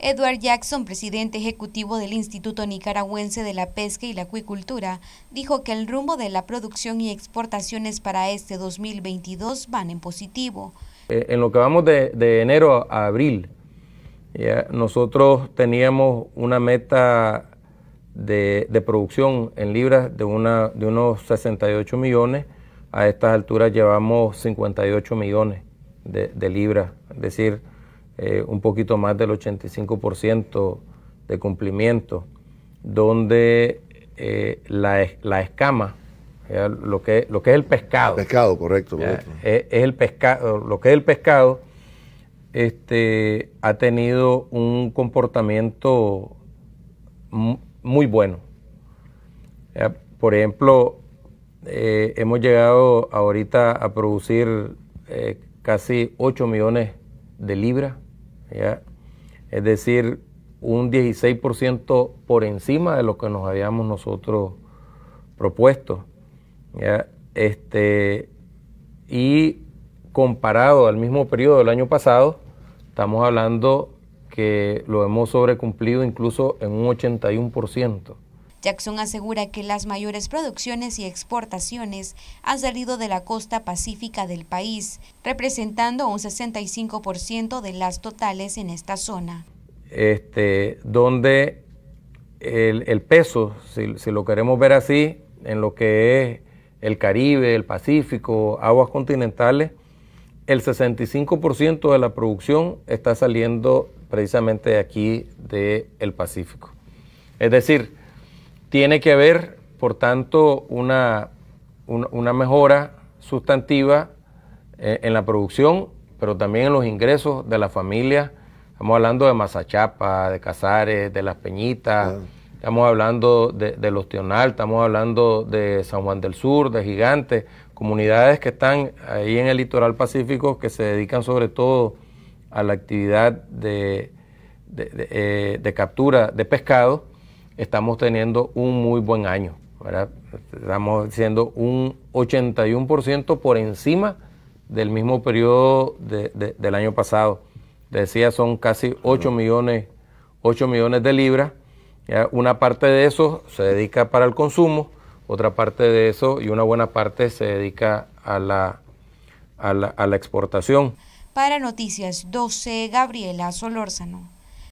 Edward Jackson, presidente ejecutivo del Instituto Nicaragüense de la Pesca y la Acuicultura, dijo que el rumbo de la producción y exportaciones para este 2022 van en positivo. Eh, en lo que vamos de, enero a abril, nosotros teníamos una meta de, producción en libras de, una, de unos 68 millones. A estas alturas llevamos 58 millones de, de libras, es decir, eh, un poquito más del 85% de cumplimiento, donde eh, la, escama, lo, que, lo que es el pescado. pescado, correcto. Eh, es, el pescado, lo que es el pescado, este, ha tenido un comportamiento muy bueno. por ejemplo, hemos llegado ahorita a producir casi 8 millones de libras es decir, un 16% por encima de lo que nos habíamos nosotros propuesto. Este, y comparado al mismo periodo del año pasado, estamos hablando que lo hemos sobrecumplido incluso en un 81%. Jackson asegura que las mayores producciones y exportaciones han salido de la costa pacífica del país, representando un 65% de las totales en esta zona. Este, donde el, peso, si, lo queremos ver así, en lo que es el Caribe, el Pacífico, aguas continentales, el 65% de la producción está saliendo precisamente aquí del Pacífico. Es decir, tiene que haber, por tanto, una, una, mejora sustantiva eh, en la producción, pero también en los ingresos de las familias. Estamos hablando de Mazachapa, de Casares, de Las Peñitas, estamos hablando de, Los Tional, estamos hablando de San Juan del Sur, de Gigantes, comunidades que están ahí en el litoral pacífico que se dedican sobre todo a la actividad de eh, captura de pescado estamos teniendo un muy buen año. Estamos siendo un 81% por encima del mismo periodo del año pasado. Decía, son casi 8 millones, 8 millones de libras. Una parte de eso se dedica para el consumo, otra parte de eso y una buena parte se dedica a la, a la, a la exportación. Para Noticias 12, Gabriela Solórzano.